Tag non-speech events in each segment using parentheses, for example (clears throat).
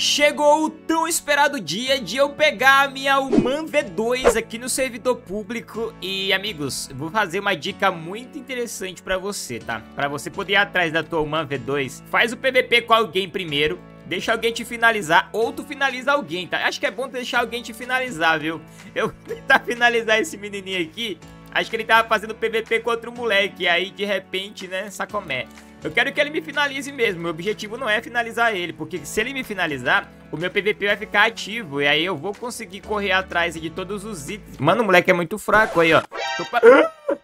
Chegou o tão esperado dia de eu pegar a minha Human V2 aqui no servidor público E amigos, vou fazer uma dica muito interessante pra você, tá? Pra você poder ir atrás da tua Human V2 Faz o PVP com alguém primeiro Deixa alguém te finalizar ou tu finaliza alguém, tá? Acho que é bom deixar alguém te finalizar, viu? Eu vou tentar finalizar esse menininho aqui Acho que ele tava fazendo PVP contra um moleque Aí de repente, né, sacomé eu quero que ele me finalize mesmo. Meu objetivo não é finalizar ele, porque se ele me finalizar, o meu PVP vai ficar ativo. E aí eu vou conseguir correr atrás de todos os itens. Mano, o moleque é muito fraco aí, ó. Pa...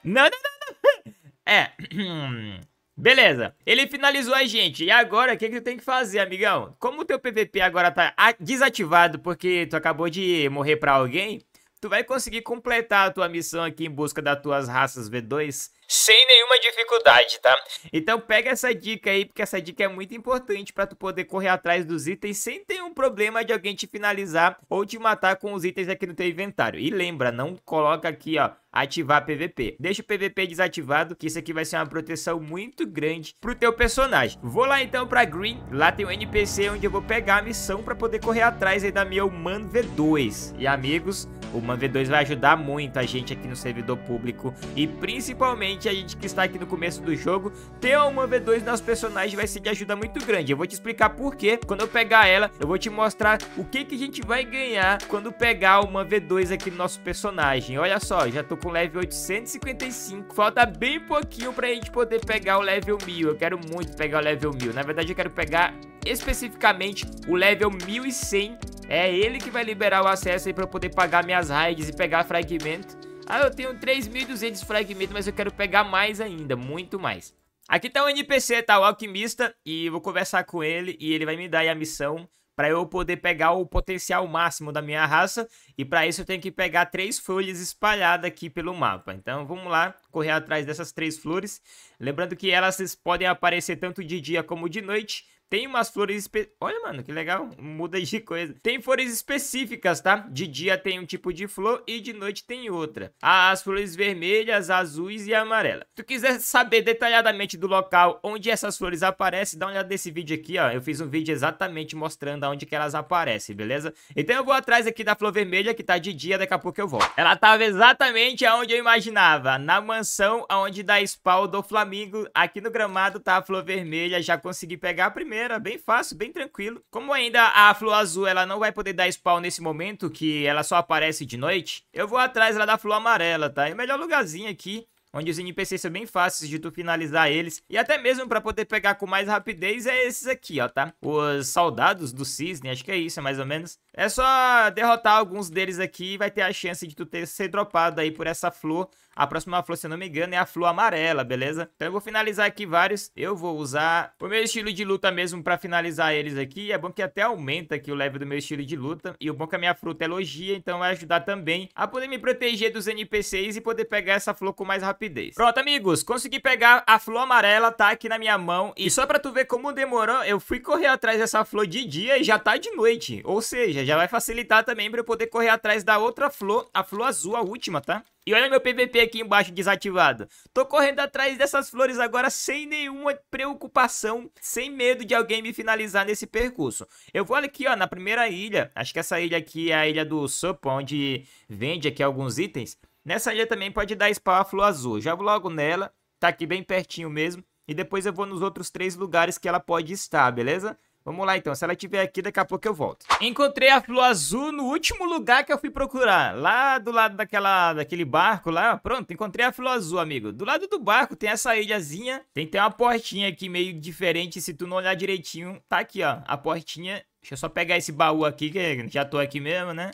Não, não, não, não. É. (clears throat) Beleza, ele finalizou a gente. E agora, o que, que tu tem que fazer, amigão? Como o teu PVP agora tá desativado porque tu acabou de morrer pra alguém, Tu vai conseguir completar a tua missão aqui em busca das tuas raças V2 sem nenhuma dificuldade, tá? Então pega essa dica aí, porque essa dica é muito importante para tu poder correr atrás dos itens sem ter um problema de alguém te finalizar ou te matar com os itens aqui no teu inventário. E lembra, não coloca aqui, ó, ativar PVP. Deixa o PVP desativado, que isso aqui vai ser uma proteção muito grande pro teu personagem. Vou lá então pra Green, lá tem um NPC onde eu vou pegar a missão pra poder correr atrás aí da minha Human V2. E amigos, o Man V2 vai ajudar muito a gente aqui no servidor público e principalmente a gente que está aqui no começo do jogo, ter o Man V2 nosso personagem vai ser de ajuda muito grande. Eu vou te explicar por quê. Quando eu pegar ela, eu vou te mostrar o que que a gente vai ganhar quando pegar o Man V2 aqui no nosso personagem. Olha só, já tô com level 855. Falta bem pouquinho pra gente poder pegar o level 1000. Eu quero muito pegar o level 1000. Na verdade, eu quero pegar especificamente o level 1100. É ele que vai liberar o acesso aí pra eu poder pagar minhas raids e pegar fragmento. Ah, eu tenho 3.200 fragmentos, mas eu quero pegar mais ainda, muito mais. Aqui tá o um NPC, tá? O Alquimista, e vou conversar com ele e ele vai me dar a missão para eu poder pegar o potencial máximo da minha raça. E para isso eu tenho que pegar três folhas espalhadas aqui pelo mapa. Então vamos lá, correr atrás dessas três flores. Lembrando que elas podem aparecer tanto de dia como de noite. Tem umas flores... Espe... Olha, mano, que legal. Muda de coisa. Tem flores específicas, tá? De dia tem um tipo de flor e de noite tem outra. As flores vermelhas, azuis e amarela. Se tu quiser saber detalhadamente do local onde essas flores aparecem, dá uma olhada nesse vídeo aqui, ó. Eu fiz um vídeo exatamente mostrando aonde que elas aparecem, beleza? Então eu vou atrás aqui da flor vermelha, que tá de dia, daqui a pouco eu volto. Ela tava exatamente aonde eu imaginava. Na mansão aonde dá spawn do Flamengo. Aqui no gramado tá a flor vermelha. Já consegui pegar a primeira primeira, bem fácil, bem tranquilo. Como ainda a flor azul ela não vai poder dar spawn nesse momento, que ela só aparece de noite, eu vou atrás lá da flor amarela, tá? É o melhor lugarzinho aqui onde os NPCs são bem fáceis de tu finalizar eles, e até mesmo para poder pegar com mais rapidez é esses aqui, ó, tá? Os soldados do Cisne, acho que é isso, é mais ou menos. É só derrotar alguns deles aqui e vai ter a chance de tu ter ser dropado aí por essa flor. A próxima flor, se eu não me engano, é a flor amarela, beleza? Então eu vou finalizar aqui vários. Eu vou usar o meu estilo de luta mesmo pra finalizar eles aqui. É bom que até aumenta aqui o level do meu estilo de luta. E o bom é que a minha fruta é então vai ajudar também a poder me proteger dos NPCs e poder pegar essa flor com mais rapidez rapidez. Pronto, amigos, consegui pegar a flor amarela, tá aqui na minha mão. E só pra tu ver como demorou, eu fui correr atrás dessa flor de dia e já tá de noite. Ou seja, já vai facilitar também pra eu poder correr atrás da outra flor, a flor azul, a última, tá? E olha meu PVP aqui embaixo desativado. Tô correndo atrás dessas flores agora sem nenhuma preocupação, sem medo de alguém me finalizar nesse percurso. Eu vou aqui, ó, na primeira ilha. Acho que essa ilha aqui é a ilha do Sopo, onde vende aqui alguns itens. Nessa ilha também pode dar spawn a flor azul. Já vou logo nela, tá aqui bem pertinho mesmo. E depois eu vou nos outros três lugares que ela pode estar, beleza? Vamos lá então, se ela estiver aqui, daqui a pouco eu volto. Encontrei a flor azul no último lugar que eu fui procurar. Lá do lado daquela, daquele barco lá, pronto, encontrei a flor azul, amigo. Do lado do barco tem essa ilhazinha, tem até uma portinha aqui meio diferente, se tu não olhar direitinho, tá aqui ó, a portinha. Deixa eu só pegar esse baú aqui, que já tô aqui mesmo, né?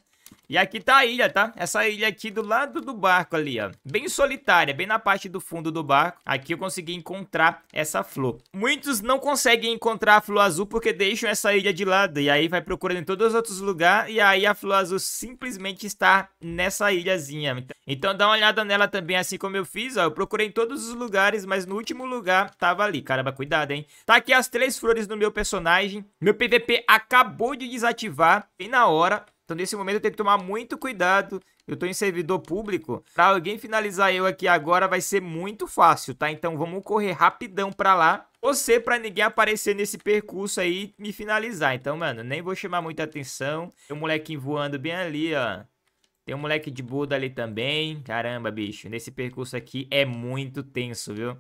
E aqui tá a ilha, tá? Essa ilha aqui do lado do barco ali, ó. Bem solitária, bem na parte do fundo do barco. Aqui eu consegui encontrar essa flor. Muitos não conseguem encontrar a flor azul porque deixam essa ilha de lado. E aí vai procurando em todos os outros lugares. E aí a flor azul simplesmente está nessa ilhazinha. Então dá uma olhada nela também, assim como eu fiz, ó. Eu procurei em todos os lugares, mas no último lugar tava ali. Caramba, cuidado, hein? Tá aqui as três flores do meu personagem. Meu PVP acabou de desativar. E na hora então, nesse momento, eu tenho que tomar muito cuidado. Eu estou em servidor público. Para alguém finalizar eu aqui agora, vai ser muito fácil, tá? Então, vamos correr rapidão para lá. Você, para ninguém aparecer nesse percurso aí me finalizar. Então, mano, nem vou chamar muita atenção. Tem um molequinho voando bem ali, ó. Tem um moleque de Buda ali também. Caramba, bicho. Nesse percurso aqui é muito tenso, viu?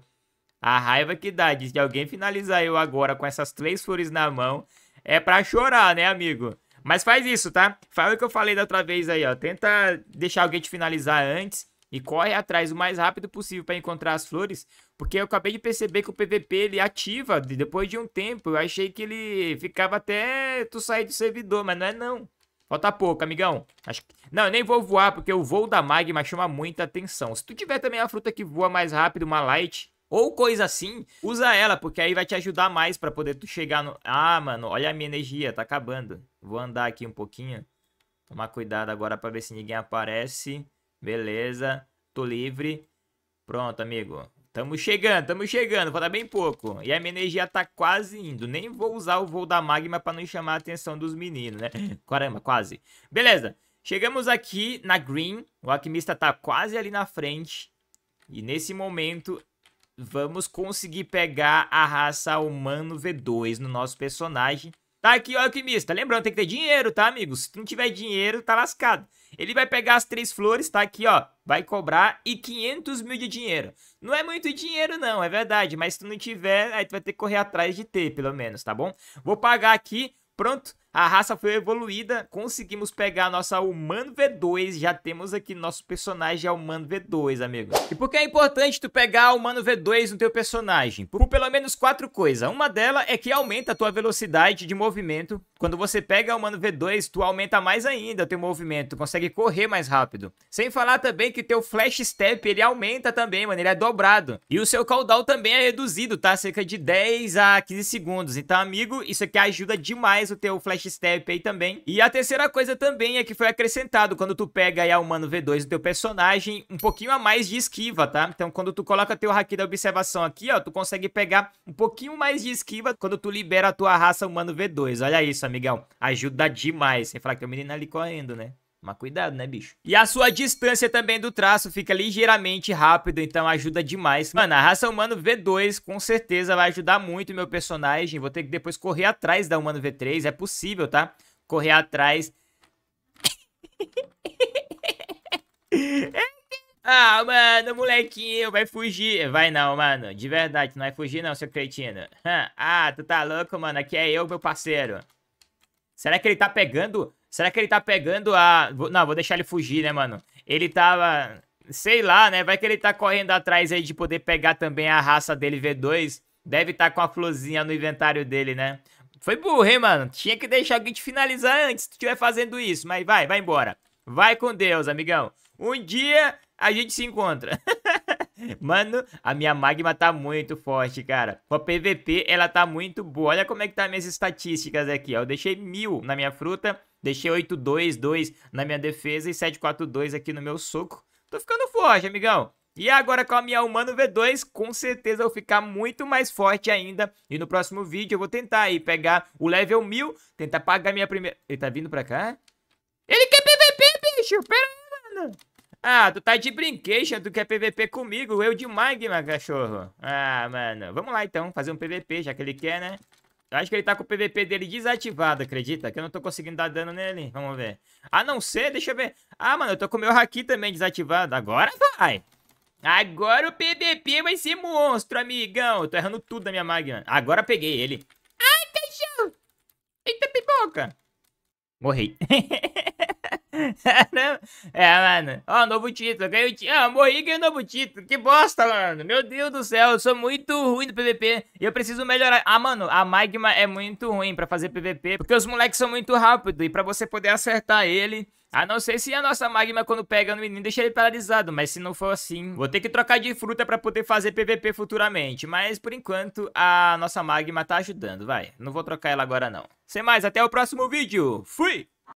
A raiva que dá de alguém finalizar eu agora com essas três flores na mão é pra chorar, né, amigo? Mas faz isso, tá? Faz o que eu falei da outra vez aí, ó. Tenta deixar alguém te finalizar antes e corre atrás o mais rápido possível para encontrar as flores, porque eu acabei de perceber que o PVP ele ativa depois de um tempo. Eu achei que ele ficava até tu sair do servidor, mas não é não. Falta pouco, amigão. Acho que... Não, eu nem vou voar, porque o voo da magma chama muita atenção. Se tu tiver também a fruta que voa mais rápido, uma light, ou coisa assim, usa ela, porque aí vai te ajudar mais para poder tu chegar no... Ah, mano, olha a minha energia, tá acabando. Vou andar aqui um pouquinho. Tomar cuidado agora para ver se ninguém aparece. Beleza, tô livre. Pronto, amigo. Tamo chegando, tamo chegando, falta bem pouco. E a minha energia tá quase indo. Nem vou usar o voo da magma para não chamar a atenção dos meninos, né? (laughs) Caramba, quase. Beleza, chegamos aqui na green. O alquimista tá quase ali na frente. E nesse momento vamos conseguir pegar a raça humano V2 no nosso personagem. Tá aqui ó, alquimista. Lembrando, tem que ter dinheiro, tá, amigos? Se não tiver dinheiro, tá lascado. Ele vai pegar as três flores, tá aqui, ó. Vai cobrar e 500 mil de dinheiro. Não é muito dinheiro, não, é verdade. Mas se tu não tiver, aí tu vai ter que correr atrás de ter, pelo menos, tá bom? Vou pagar aqui, pronto. A raça foi evoluída, conseguimos pegar a nossa Humano V2, já temos aqui nosso personagem a é Humano V2, amigo. E por que é importante tu pegar a Humano V2 no teu personagem? Por pelo menos quatro coisas. Uma delas é que aumenta a tua velocidade de movimento. Quando você pega a Humano V2, tu aumenta mais ainda o teu movimento, consegue correr mais rápido. Sem falar também que teu Flash Step, ele aumenta também, mano, ele é dobrado. E o seu caudal também é reduzido, tá? Cerca de 10 a 15 segundos. Então, amigo, isso aqui ajuda demais o teu Flash dash step aí também. E a terceira coisa também é que foi acrescentado quando tu pega aí a humano V2 do teu personagem, um pouquinho a mais de esquiva, tá? Então quando tu coloca teu haki da observação aqui, ó, tu consegue pegar um pouquinho mais de esquiva quando tu libera a tua raça humano V2. Olha isso, amigão. Ajuda demais. Sem falar que tem o menino ali correndo, né? Mas cuidado, né, bicho? E a sua distância também do traço fica ligeiramente rápido, então ajuda demais. Mano, a raça humano V2 com certeza vai ajudar muito meu personagem. Vou ter que depois correr atrás da humano V3, é possível, tá? Correr atrás. (laughs) ah, mano, molequinho, vai fugir. Vai não, mano, de verdade, não vai fugir não, seu cretino. (laughs) Ah, tu tá louco, mano, aqui é eu, meu parceiro. Será que ele tá pegando Será que ele tá pegando a... Não, vou deixar ele fugir, né, mano? Ele tava... Sei lá, né? Vai que ele tá correndo atrás aí de poder pegar também a raça dele V2. Deve estar tá com a florzinha no inventário dele, né? Foi burro, hein, mano? Tinha que deixar alguém te finalizar antes se tu estiver fazendo isso. Mas vai, vai embora. Vai com Deus, amigão. Um dia a gente se encontra. (laughs) mano, a minha magma tá muito forte, cara. Com a PVP, ela tá muito boa. Olha como é que tá minhas estatísticas aqui, ó. Eu deixei mil na minha fruta Deixei 8-2-2 na minha defesa e 7-4-2 aqui no meu soco. Tô ficando forte, amigão. E agora com a minha Humano V2, com certeza eu vou ficar muito mais forte ainda. E no próximo vídeo eu vou tentar aí pegar o level 1000, tentar pagar minha primeira... Ele tá vindo pra cá? Ele quer PVP, bicho! Pera aí, mano! Ah, tu tá de brinquedo, tu quer PVP comigo, eu de Magma, cachorro. Ah, mano, vamos lá então, fazer um PVP, já que ele quer, né? Acho que ele tá com o PVP dele desativado, acredita? Que eu não tô conseguindo dar dano nele. Vamos ver. A não ser, deixa eu ver. Ah, mano, eu tô com o meu Haki também desativado. Agora vai. Agora o PVP vai ser monstro, amigão. Eu tô errando tudo da minha máquina. Agora peguei ele. Ai, cachorro. Eita pipoca. Morri. (laughs) (laughs) é, mano. Ó, novo título. Ganhei o título. Ah, morri ganhei o novo título. Que bosta, mano. Meu Deus do céu. Eu sou muito ruim do PVP. E eu preciso melhorar. Ah, mano, a Magma é muito ruim pra fazer PVP. Porque os moleques são muito rápidos. E pra você poder acertar ele... A não ser se a nossa magma, quando pega no menino, deixa ele paralisado. Mas se não for assim, vou ter que trocar de fruta pra poder fazer PVP futuramente. Mas, por enquanto, a nossa magma tá ajudando, vai. Não vou trocar ela agora, não. Sem mais, até o próximo vídeo. Fui!